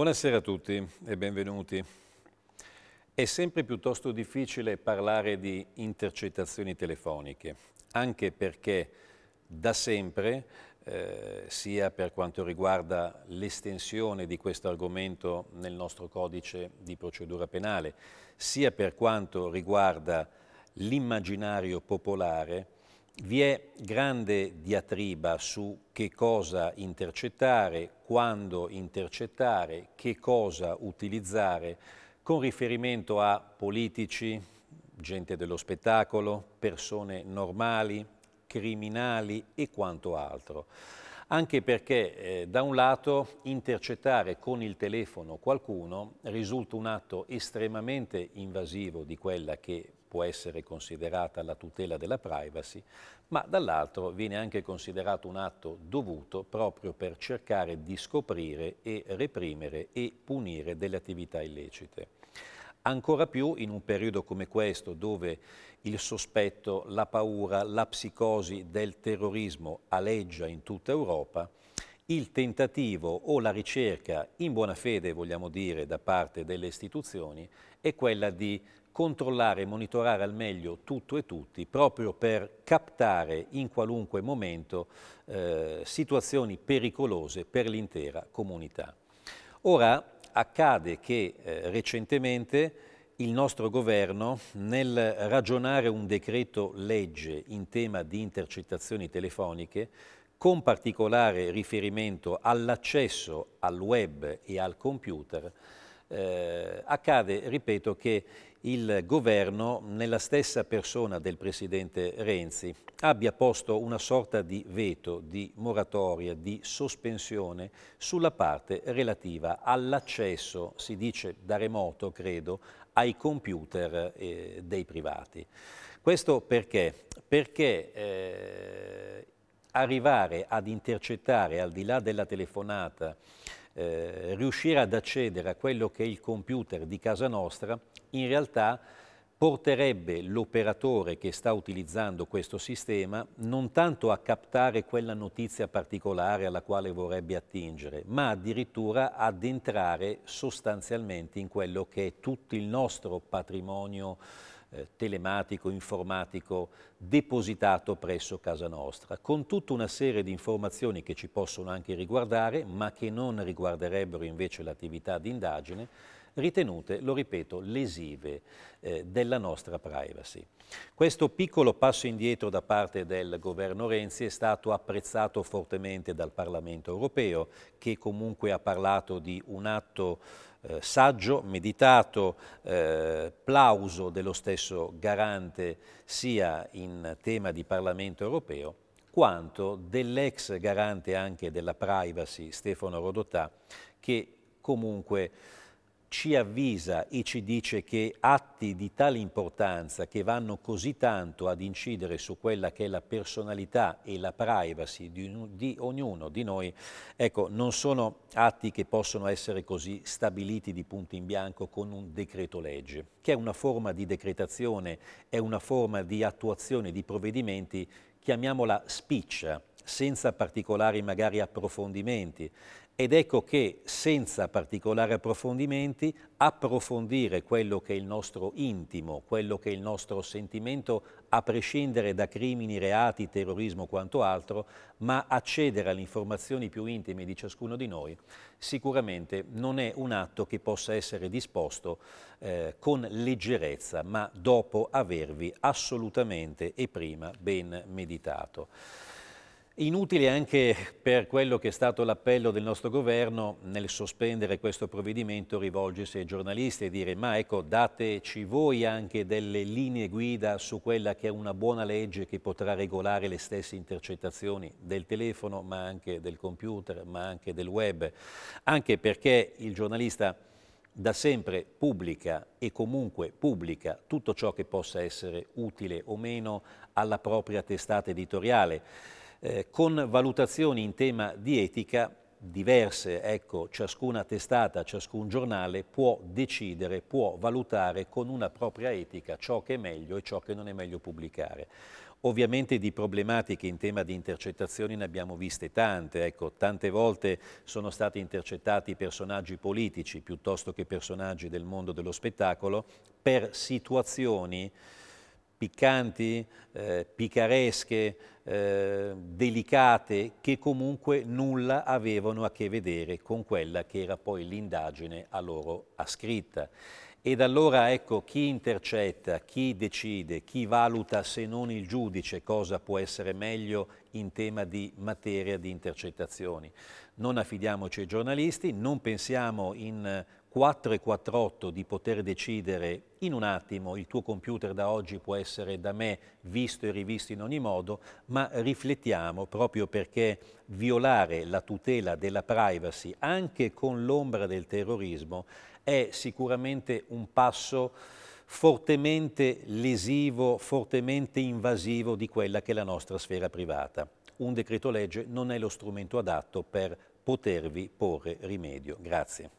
Buonasera a tutti e benvenuti. È sempre piuttosto difficile parlare di intercettazioni telefoniche, anche perché da sempre, eh, sia per quanto riguarda l'estensione di questo argomento nel nostro codice di procedura penale, sia per quanto riguarda l'immaginario popolare, vi è grande diatriba su che cosa intercettare, quando intercettare, che cosa utilizzare, con riferimento a politici, gente dello spettacolo, persone normali, criminali e quanto altro. Anche perché eh, da un lato intercettare con il telefono qualcuno risulta un atto estremamente invasivo di quella che può essere considerata la tutela della privacy, ma dall'altro viene anche considerato un atto dovuto proprio per cercare di scoprire e reprimere e punire delle attività illecite ancora più in un periodo come questo dove il sospetto, la paura, la psicosi del terrorismo aleggia in tutta Europa, il tentativo o la ricerca, in buona fede vogliamo dire, da parte delle istituzioni è quella di controllare e monitorare al meglio tutto e tutti proprio per captare in qualunque momento eh, situazioni pericolose per l'intera comunità. Ora accade che eh, recentemente il nostro governo nel ragionare un decreto legge in tema di intercettazioni telefoniche con particolare riferimento all'accesso al web e al computer eh, accade, ripeto, che il governo, nella stessa persona del presidente Renzi, abbia posto una sorta di veto, di moratoria, di sospensione sulla parte relativa all'accesso, si dice da remoto, credo, ai computer eh, dei privati. Questo perché? Perché eh, arrivare ad intercettare al di là della telefonata eh, riuscire ad accedere a quello che è il computer di casa nostra in realtà porterebbe l'operatore che sta utilizzando questo sistema non tanto a captare quella notizia particolare alla quale vorrebbe attingere, ma addirittura ad entrare sostanzialmente in quello che è tutto il nostro patrimonio eh, telematico, informatico, depositato presso casa nostra, con tutta una serie di informazioni che ci possono anche riguardare, ma che non riguarderebbero invece l'attività di indagine, ritenute, lo ripeto, lesive eh, della nostra privacy. Questo piccolo passo indietro da parte del governo Renzi è stato apprezzato fortemente dal Parlamento europeo, che comunque ha parlato di un atto eh, saggio, meditato, eh, plauso dello stesso garante sia in tema di Parlamento europeo quanto dell'ex garante anche della privacy Stefano Rodotà che comunque ci avvisa e ci dice che atti di tale importanza che vanno così tanto ad incidere su quella che è la personalità e la privacy di, di ognuno di noi, ecco, non sono atti che possono essere così stabiliti di punto in bianco con un decreto legge, che è una forma di decretazione, è una forma di attuazione di provvedimenti, chiamiamola spiccia, senza particolari magari approfondimenti. Ed ecco che, senza particolari approfondimenti, approfondire quello che è il nostro intimo, quello che è il nostro sentimento, a prescindere da crimini, reati, terrorismo, o quanto altro, ma accedere alle informazioni più intime di ciascuno di noi, sicuramente non è un atto che possa essere disposto eh, con leggerezza, ma dopo avervi assolutamente e prima ben meditato. Inutile anche per quello che è stato l'appello del nostro governo nel sospendere questo provvedimento rivolgersi ai giornalisti e dire ma ecco dateci voi anche delle linee guida su quella che è una buona legge che potrà regolare le stesse intercettazioni del telefono ma anche del computer ma anche del web anche perché il giornalista da sempre pubblica e comunque pubblica tutto ciò che possa essere utile o meno alla propria testata editoriale eh, con valutazioni in tema di etica diverse, ecco, ciascuna testata, ciascun giornale può decidere, può valutare con una propria etica ciò che è meglio e ciò che non è meglio pubblicare. Ovviamente di problematiche in tema di intercettazioni ne abbiamo viste tante, ecco, tante volte sono stati intercettati personaggi politici piuttosto che personaggi del mondo dello spettacolo per situazioni piccanti, eh, picaresche, eh, delicate, che comunque nulla avevano a che vedere con quella che era poi l'indagine a loro ascritta. Ed allora ecco chi intercetta, chi decide, chi valuta se non il giudice cosa può essere meglio in tema di materia di intercettazioni. Non affidiamoci ai giornalisti, non pensiamo in 448 di poter decidere in un attimo, il tuo computer da oggi può essere da me visto e rivisto in ogni modo, ma riflettiamo proprio perché violare la tutela della privacy anche con l'ombra del terrorismo è sicuramente un passo fortemente lesivo, fortemente invasivo di quella che è la nostra sfera privata. Un decreto legge non è lo strumento adatto per potervi porre rimedio. Grazie.